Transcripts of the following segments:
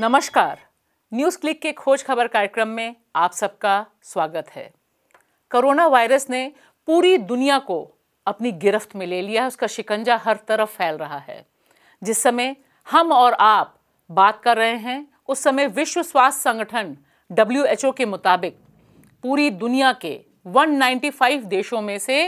नमस्कार news click के खोज खबर कार्यक्रम में आप सबका स्वागत है कोरोना वायरस ने पूरी दुनिया को अपनी गिरफ्त में ले लिया है उसका शिकंजा हर तरफ फैल रहा है जिस समय हम और आप बात कर रहे हैं उस समय विश्व स्वास्थ्य संगठन डब्ल्यू के मुताबिक पूरी दुनिया के 195 देशों में से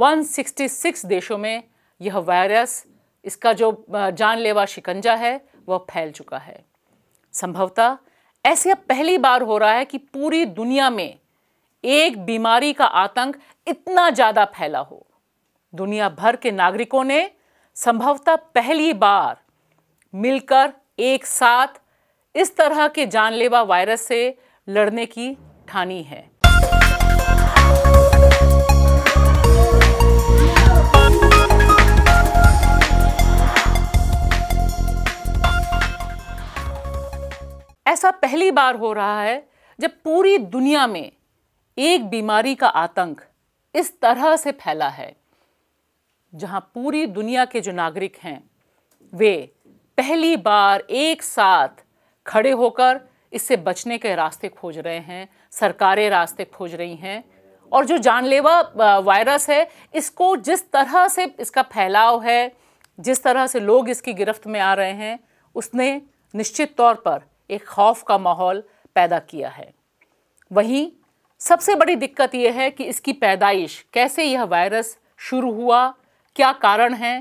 166 देशों में यह वायरस इसका जो जानलेवा शिकंजा है वह फैल चुका है संभवतः ऐसे अब पहली बार हो रहा है कि पूरी दुनिया में एक बीमारी का आतंक इतना ज़्यादा फैला हो दुनिया भर के नागरिकों ने संभवतः पहली बार मिलकर एक साथ इस तरह के जानलेवा वायरस से लड़ने की ठानी है पहली बार हो रहा है जब पूरी दुनिया में एक बीमारी का आतंक इस तरह से फैला है जहां पूरी दुनिया के जो नागरिक हैं वे पहली बार एक साथ खड़े होकर इससे बचने के रास्ते खोज रहे हैं सरकारें रास्ते खोज रही हैं और जो जानलेवा वायरस है इसको जिस तरह से इसका फैलाव है जिस तरह से लोग इसकी गिरफ्त में आ रहे हैं उसने निश्चित तौर पर एक खौफ का माहौल पैदा किया है वहीं सबसे बड़ी दिक्कत यह है कि इसकी पैदाइश कैसे यह वायरस शुरू हुआ क्या कारण है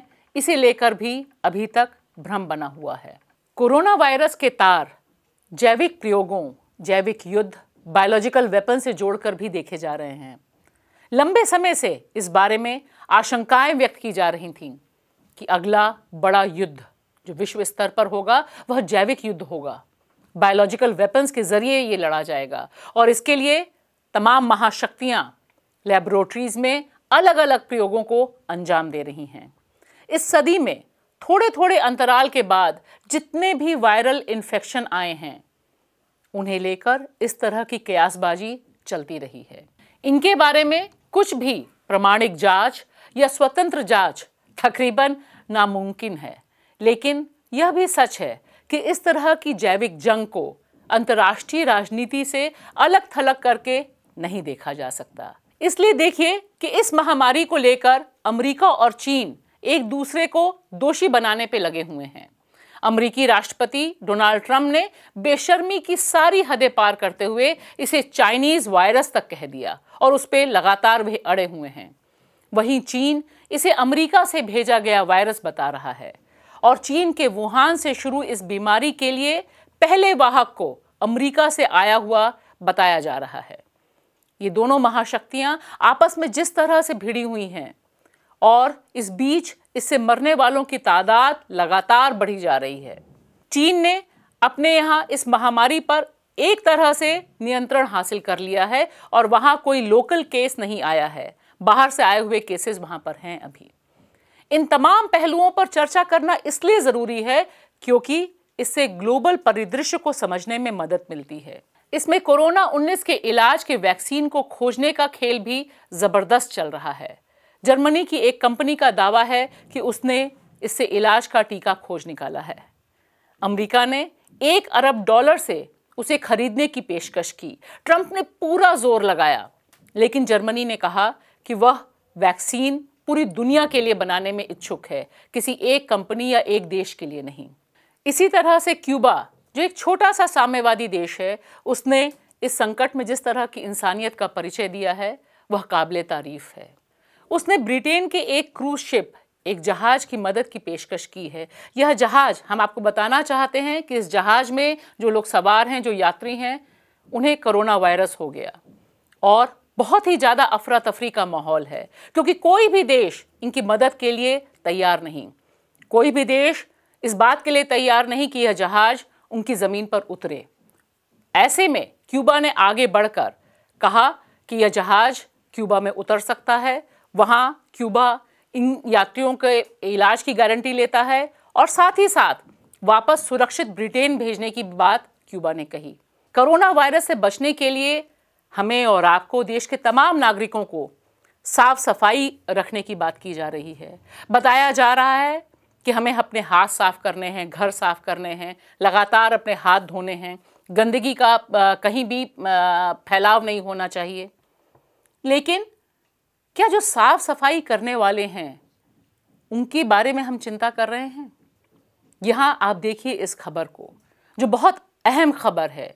इसे लेकर भी अभी तक भ्रम बना हुआ है कोरोना वायरस के तार जैविक प्रयोगों जैविक युद्ध बायोलॉजिकल वेपन से जोड़कर भी देखे जा रहे हैं लंबे समय से इस बारे में आशंकाएं व्यक्त की जा रही थीं कि अगला बड़ा युद्ध जो विश्व स्तर पर होगा वह जैविक युद्ध होगा बायोलॉजिकल वेपन्स के ज़रिए ये लड़ा जाएगा और इसके लिए तमाम महाशक्तियां लेबोरेटरीज में अलग अलग प्रयोगों को अंजाम दे रही हैं इस सदी में थोड़े थोड़े अंतराल के बाद जितने भी वायरल इन्फेक्शन आए हैं उन्हें लेकर इस तरह की कयासबाजी चलती रही है इनके बारे में कुछ भी प्रमाणिक जांच या स्वतंत्र जांच तकरीबन नामुमकिन है लेकिन यह भी सच है कि इस तरह की जैविक जंग को अंतर्राष्ट्रीय राजनीति से अलग थलग करके नहीं देखा जा सकता इसलिए देखिए कि इस महामारी को लेकर अमेरिका और चीन एक दूसरे को दोषी बनाने पे लगे हुए हैं अमेरिकी राष्ट्रपति डोनाल्ड ट्रंप ने बेशर्मी की सारी हदें पार करते हुए इसे चाइनीज वायरस तक कह दिया और उस पर लगातार भी अड़े हुए हैं वहीं चीन इसे अमेरिका से भेजा गया वायरस बता रहा है और चीन के वुहान से शुरू इस बीमारी के लिए पहले वाहक को अमेरिका से आया हुआ बताया जा रहा है ये दोनों महाशक्तियां आपस में जिस तरह से भिड़ी हुई हैं और इस बीच इससे मरने वालों की तादाद लगातार बढ़ी जा रही है चीन ने अपने यहाँ इस महामारी पर एक तरह से नियंत्रण हासिल कर लिया है और वहाँ कोई लोकल केस नहीं आया है बाहर से आए हुए केसेस वहाँ पर हैं अभी इन तमाम पहलुओं पर चर्चा करना इसलिए ज़रूरी है क्योंकि इससे ग्लोबल परिदृश्य को समझने में मदद मिलती है इसमें कोरोना 19 के इलाज के वैक्सीन को खोजने का खेल भी ज़बरदस्त चल रहा है जर्मनी की एक कंपनी का दावा है कि उसने इससे इलाज का टीका खोज निकाला है अमेरिका ने एक अरब डॉलर से उसे खरीदने की पेशकश की ट्रंप ने पूरा जोर लगाया लेकिन जर्मनी ने कहा कि वह वैक्सीन पूरी दुनिया के लिए बनाने में इच्छुक है किसी एक कंपनी या एक देश के लिए नहीं इसी तरह से क्यूबा जो एक छोटा सा साम्यवादी देश है उसने इस संकट में जिस तरह की इंसानियत का परिचय दिया है वह काबिल तारीफ है उसने ब्रिटेन के एक क्रूज शिप एक जहाज की मदद की पेशकश की है यह जहाज हम आपको बताना चाहते हैं कि इस जहाज में जो लोग सवार हैं जो यात्री हैं उन्हें कोरोना वायरस हो गया और बहुत ही ज़्यादा अफरा तफरी का माहौल है क्योंकि कोई भी देश इनकी मदद के लिए तैयार नहीं कोई भी देश इस बात के लिए तैयार नहीं कि यह जहाज़ उनकी ज़मीन पर उतरे ऐसे में क्यूबा ने आगे बढ़कर कहा कि यह जहाज़ क्यूबा में उतर सकता है वहां क्यूबा इन यात्रियों के इलाज की गारंटी लेता है और साथ ही साथ वापस सुरक्षित ब्रिटेन भेजने की बात क्यूबा ने कही कोरोना वायरस से बचने के लिए हमें और आपको देश के तमाम नागरिकों को साफ सफाई रखने की बात की जा रही है बताया जा रहा है कि हमें अपने हाथ साफ करने हैं घर साफ करने हैं लगातार अपने हाथ धोने हैं गंदगी का कहीं भी फैलाव नहीं होना चाहिए लेकिन क्या जो साफ सफाई करने वाले हैं उनके बारे में हम चिंता कर रहे हैं यहाँ आप देखिए इस खबर को जो बहुत अहम खबर है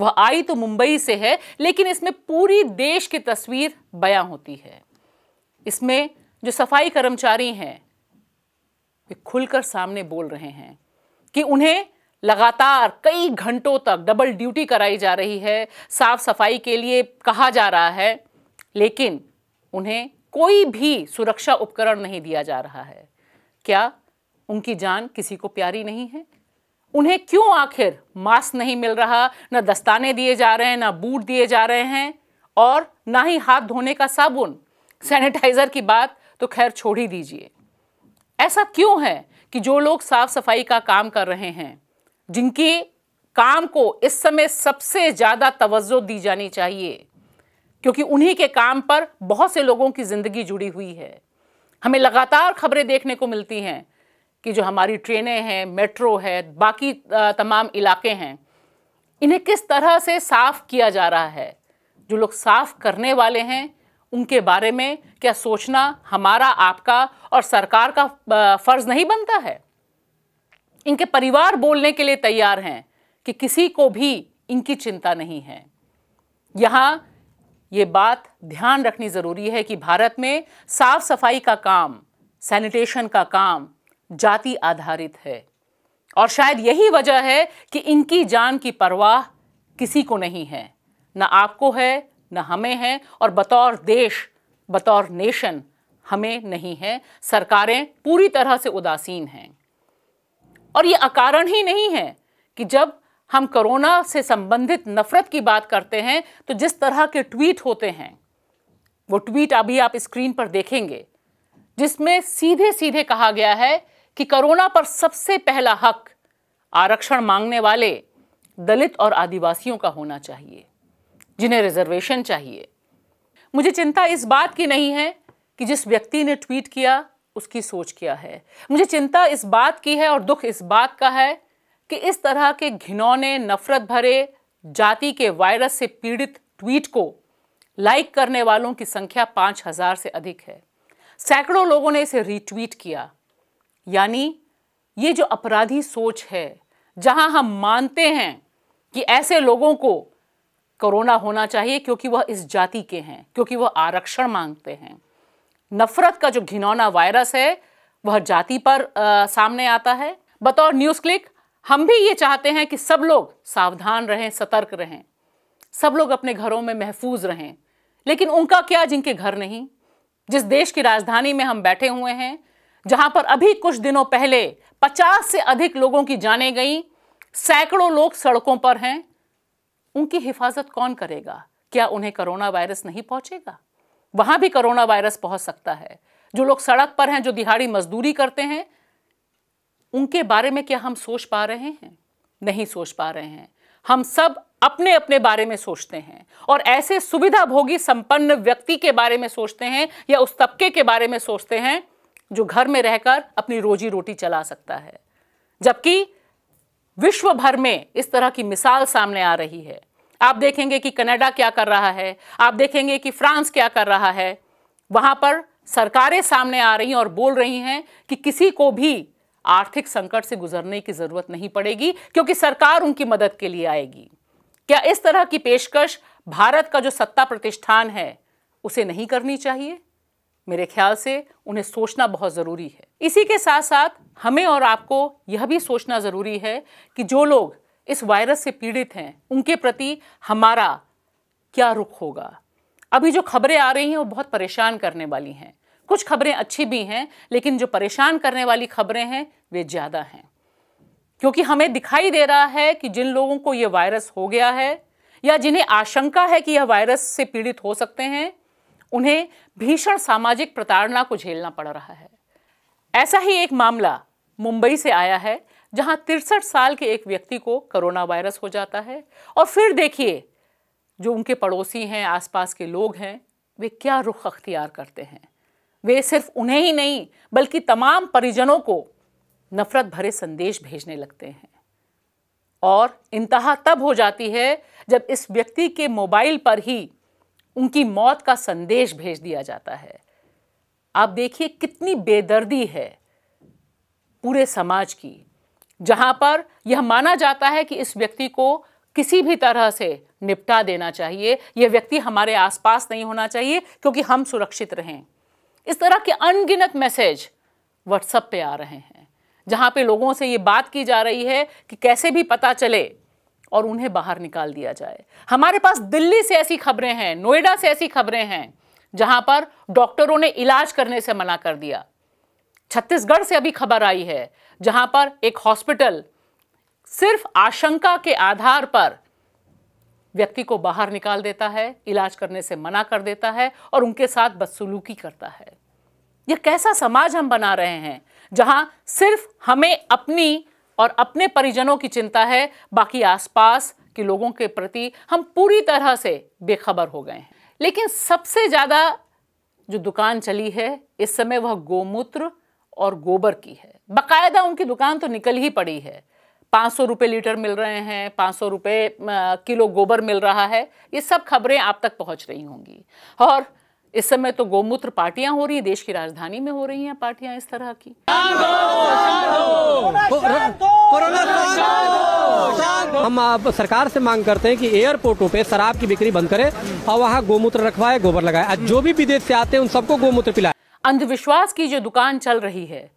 वह आई तो मुंबई से है लेकिन इसमें पूरी देश की तस्वीर बयां होती है इसमें जो सफाई कर्मचारी हैं वे खुलकर सामने बोल रहे हैं कि उन्हें लगातार कई घंटों तक डबल ड्यूटी कराई जा रही है साफ सफाई के लिए कहा जा रहा है लेकिन उन्हें कोई भी सुरक्षा उपकरण नहीं दिया जा रहा है क्या उनकी जान किसी को प्यारी नहीं है उन्हें क्यों आखिर मास्क नहीं मिल रहा ना दस्ताने दिए जा रहे हैं ना बूट दिए जा रहे हैं और ना ही हाथ धोने का साबुन सैनिटाइजर की बात तो खैर छोड़ ही दीजिए ऐसा क्यों है कि जो लोग साफ सफाई का काम कर रहे हैं जिनकी काम को इस समय सबसे ज़्यादा तवज्जो दी जानी चाहिए क्योंकि उन्हीं के काम पर बहुत से लोगों की ज़िंदगी जुड़ी हुई है हमें लगातार खबरें देखने को मिलती हैं कि जो हमारी ट्रेनें हैं मेट्रो है बाकी तमाम इलाके हैं इन्हें किस तरह से साफ़ किया जा रहा है जो लोग साफ़ करने वाले हैं उनके बारे में क्या सोचना हमारा आपका और सरकार का फ़र्ज़ नहीं बनता है इनके परिवार बोलने के लिए तैयार हैं कि किसी को भी इनकी चिंता नहीं है यहाँ ये बात ध्यान रखनी ज़रूरी है कि भारत में साफ़ सफाई का काम सैनिटेशन का काम जाति आधारित है और शायद यही वजह है कि इनकी जान की परवाह किसी को नहीं है ना आपको है ना हमें है और बतौर देश बतौर नेशन हमें नहीं है सरकारें पूरी तरह से उदासीन हैं और ये अकारण ही नहीं है कि जब हम कोरोना से संबंधित नफरत की बात करते हैं तो जिस तरह के ट्वीट होते हैं वो ट्वीट अभी आप स्क्रीन पर देखेंगे जिसमें सीधे सीधे कहा गया है कि कोरोना पर सबसे पहला हक आरक्षण मांगने वाले दलित और आदिवासियों का होना चाहिए जिन्हें रिजर्वेशन चाहिए मुझे चिंता इस बात की नहीं है कि जिस व्यक्ति ने ट्वीट किया उसकी सोच क्या है मुझे चिंता इस बात की है और दुख इस बात का है कि इस तरह के घिनौने नफरत भरे जाति के वायरस से पीड़ित ट्वीट को लाइक करने वालों की संख्या पांच हज़ार से अधिक है सैकड़ों लोगों ने इसे रीट्वीट किया यानी ये जो अपराधी सोच है जहां हम मानते हैं कि ऐसे लोगों को कोरोना होना चाहिए क्योंकि वह इस जाति के हैं क्योंकि वह आरक्षण मांगते हैं नफरत का जो घिनौना वायरस है वह जाति पर आ, सामने आता है बतौर न्यूज़ क्लिक हम भी ये चाहते हैं कि सब लोग सावधान रहें सतर्क रहें सब लोग अपने घरों में महफूज रहें लेकिन उनका क्या जिनके घर नहीं जिस देश की राजधानी में हम बैठे हुए हैं जहां पर अभी कुछ दिनों पहले 50 से अधिक लोगों की जाने गई सैकड़ों लोग सड़कों पर हैं उनकी हिफाजत कौन करेगा क्या उन्हें करोना वायरस नहीं पहुंचेगा वहां भी करोना वायरस पहुंच सकता है जो लोग सड़क पर हैं जो दिहाड़ी मजदूरी करते हैं उनके बारे में क्या हम सोच पा रहे हैं नहीं सोच पा रहे हैं हम सब अपने अपने बारे में सोचते हैं और ऐसे सुविधा भोगी संपन्न व्यक्ति के बारे में सोचते हैं या उस तबके के बारे में सोचते हैं जो घर में रहकर अपनी रोजी रोटी चला सकता है जबकि विश्व भर में इस तरह की मिसाल सामने आ रही है आप देखेंगे कि कनाडा क्या कर रहा है आप देखेंगे कि फ्रांस क्या कर रहा है वहां पर सरकारें सामने आ रही हैं और बोल रही हैं कि किसी को भी आर्थिक संकट से गुजरने की ज़रूरत नहीं पड़ेगी क्योंकि सरकार उनकी मदद के लिए आएगी क्या इस तरह की पेशकश भारत का जो सत्ता प्रतिष्ठान है उसे नहीं करनी चाहिए मेरे ख्याल से उन्हें सोचना बहुत ज़रूरी है इसी के साथ साथ हमें और आपको यह भी सोचना ज़रूरी है कि जो लोग इस वायरस से पीड़ित हैं उनके प्रति हमारा क्या रुख होगा अभी जो खबरें आ रही हैं वो बहुत परेशान करने वाली हैं कुछ खबरें अच्छी भी हैं लेकिन जो परेशान करने वाली खबरें हैं वे ज़्यादा हैं क्योंकि हमें दिखाई दे रहा है कि जिन लोगों को ये वायरस हो गया है या जिन्हें आशंका है कि यह वायरस से पीड़ित हो सकते हैं उन्हें भीषण सामाजिक प्रताड़ना को झेलना पड़ रहा है ऐसा ही एक मामला मुंबई से आया है जहां तिरसठ साल के एक व्यक्ति को कोरोना वायरस हो जाता है और फिर देखिए जो उनके पड़ोसी हैं आसपास के लोग हैं वे क्या रुख अख्तियार करते हैं वे सिर्फ उन्हें ही नहीं बल्कि तमाम परिजनों को नफरत भरे संदेश भेजने लगते हैं और इंतहा तब हो जाती है जब इस व्यक्ति के मोबाइल पर ही उनकी मौत का संदेश भेज दिया जाता है आप देखिए कितनी बेदर्दी है पूरे समाज की जहां पर यह माना जाता है कि इस व्यक्ति को किसी भी तरह से निपटा देना चाहिए यह व्यक्ति हमारे आसपास नहीं होना चाहिए क्योंकि हम सुरक्षित रहें इस तरह के अनगिनत मैसेज व्हाट्सएप पे आ रहे हैं जहां पे लोगों से ये बात की जा रही है कि कैसे भी पता चले और उन्हें बाहर निकाल दिया जाए हमारे पास दिल्ली से ऐसी खबरें हैं नोएडा से ऐसी खबरें हैं जहां पर डॉक्टरों ने इलाज करने से मना कर दिया छत्तीसगढ़ से अभी खबर आई है जहां पर एक हॉस्पिटल सिर्फ आशंका के आधार पर व्यक्ति को बाहर निकाल देता है इलाज करने से मना कर देता है और उनके साथ बदसलूकी करता है यह कैसा समाज हम बना रहे हैं जहां सिर्फ हमें अपनी और अपने परिजनों की चिंता है बाकी आसपास के लोगों के प्रति हम पूरी तरह से बेखबर हो गए हैं लेकिन सबसे ज़्यादा जो दुकान चली है इस समय वह गोमूत्र और गोबर की है बाकायदा उनकी दुकान तो निकल ही पड़ी है पाँच सौ रुपये लीटर मिल रहे हैं पाँच सौ रुपये किलो गोबर मिल रहा है ये सब खबरें आप तक पहुंच रही होंगी और इस समय तो गोमूत्र पार्टियां हो रही हैं देश की राजधानी में हो रही हैं पार्टियां इस तरह की हम आप सरकार से मांग करते हैं कि एयरपोर्टों पे शराब की बिक्री बंद करें और वहाँ गोमूत्र रखवाए गोबर लगाए जो भी विदेश से आते हैं उन सबको गोमूत्र पिलाए अंधविश्वास की जो दुकान चल रही है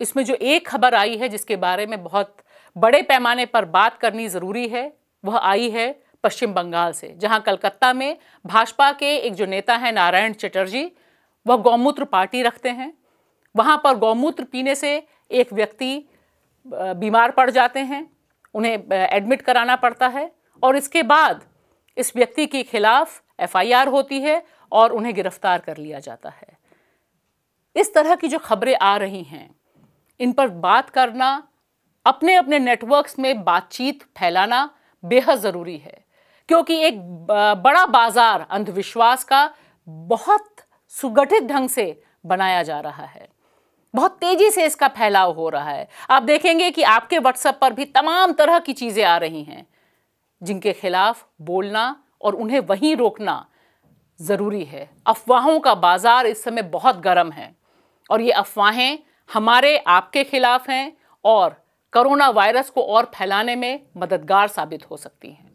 इसमें जो एक खबर आई है जिसके बारे में बहुत बड़े पैमाने पर बात करनी जरूरी है वह आई है पश्चिम बंगाल से जहां कलकत्ता में भाजपा के एक जो नेता हैं नारायण चटर्जी वह गौमूत्र पार्टी रखते हैं वहाँ पर गौमूत्र पीने से एक व्यक्ति बीमार पड़ जाते हैं उन्हें एडमिट कराना पड़ता है और इसके बाद इस व्यक्ति के खिलाफ एफआईआर होती है और उन्हें गिरफ्तार कर लिया जाता है इस तरह की जो खबरें आ रही हैं इन पर बात करना अपने अपने नेटवर्क्स में बातचीत फैलाना बेहद ज़रूरी है क्योंकि एक बड़ा बाजार अंधविश्वास का बहुत सुगठित ढंग से बनाया जा रहा है बहुत तेजी से इसका फैलाव हो रहा है आप देखेंगे कि आपके व्हाट्सएप पर भी तमाम तरह की चीज़ें आ रही हैं जिनके खिलाफ बोलना और उन्हें वहीं रोकना ज़रूरी है अफवाहों का बाज़ार इस समय बहुत गर्म है और ये अफवाहें हमारे आपके खिलाफ हैं और कोरोना वायरस को और फैलाने में मददगार साबित हो सकती हैं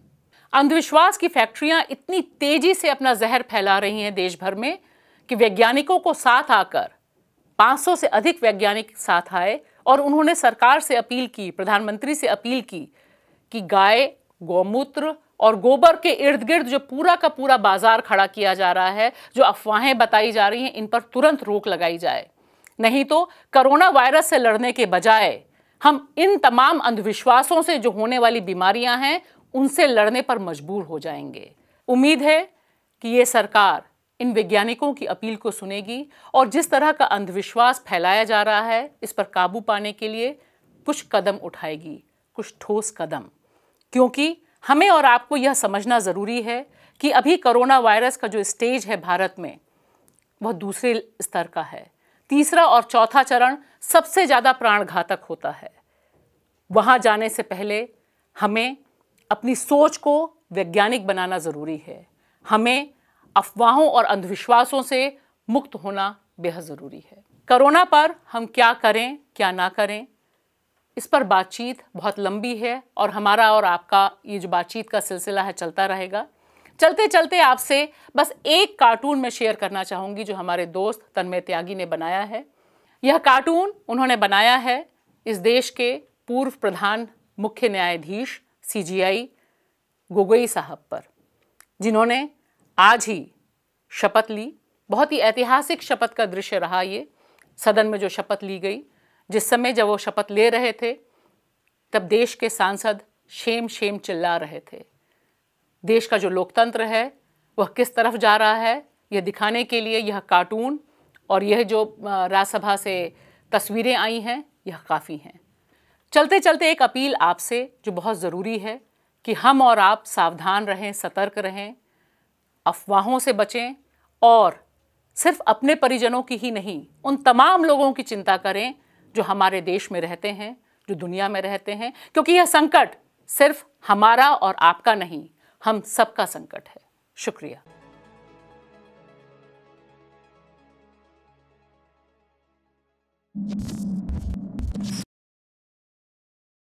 अंधविश्वास की फैक्ट्रियां इतनी तेजी से अपना जहर फैला रही हैं देश भर में कि वैज्ञानिकों को साथ आकर 500 से अधिक वैज्ञानिक साथ आए और उन्होंने सरकार से अपील की प्रधानमंत्री से अपील की कि गाय गौमूत्र और गोबर के इर्द गिर्द जो पूरा का पूरा बाजार खड़ा किया जा रहा है जो अफवाहें बताई जा रही हैं इन पर तुरंत रोक लगाई जाए नहीं तो करोना वायरस से लड़ने के बजाय हम इन तमाम अंधविश्वासों से जो होने वाली बीमारियां हैं उनसे लड़ने पर मजबूर हो जाएंगे उम्मीद है कि ये सरकार इन वैज्ञानिकों की अपील को सुनेगी और जिस तरह का अंधविश्वास फैलाया जा रहा है इस पर काबू पाने के लिए कुछ कदम उठाएगी कुछ ठोस कदम क्योंकि हमें और आपको यह समझना ज़रूरी है कि अभी कोरोना वायरस का जो स्टेज है भारत में वह दूसरे स्तर का है तीसरा और चौथा चरण सबसे ज़्यादा प्राणघातक होता है वहाँ जाने से पहले हमें अपनी सोच को वैज्ञानिक बनाना ज़रूरी है हमें अफवाहों और अंधविश्वासों से मुक्त होना बेहद ज़रूरी है कोरोना पर हम क्या करें क्या ना करें इस पर बातचीत बहुत लंबी है और हमारा और आपका ये जो बातचीत का सिलसिला है चलता रहेगा चलते चलते आपसे बस एक कार्टून में शेयर करना चाहूँगी जो हमारे दोस्त तन्मय त्यागी ने बनाया है यह कार्टून उन्होंने बनाया है इस देश के पूर्व प्रधान मुख्य न्यायाधीश सीजीआई गोगोई साहब पर जिन्होंने आज ही शपथ ली बहुत ही ऐतिहासिक शपथ का दृश्य रहा ये सदन में जो शपथ ली गई जिस समय जब वो शपथ ले रहे थे तब देश के सांसद शेम शेम चिल्ला रहे थे देश का जो लोकतंत्र है वह किस तरफ जा रहा है यह दिखाने के लिए यह कार्टून और यह जो राज्यसभा से तस्वीरें आई हैं यह काफ़ी हैं चलते चलते एक अपील आपसे जो बहुत ज़रूरी है कि हम और आप सावधान रहें सतर्क रहें अफवाहों से बचें और सिर्फ अपने परिजनों की ही नहीं उन तमाम लोगों की चिंता करें जो हमारे देश में रहते हैं जो दुनिया में रहते हैं क्योंकि यह संकट सिर्फ हमारा और आपका नहीं हम सबका संकट है शुक्रिया Thank you.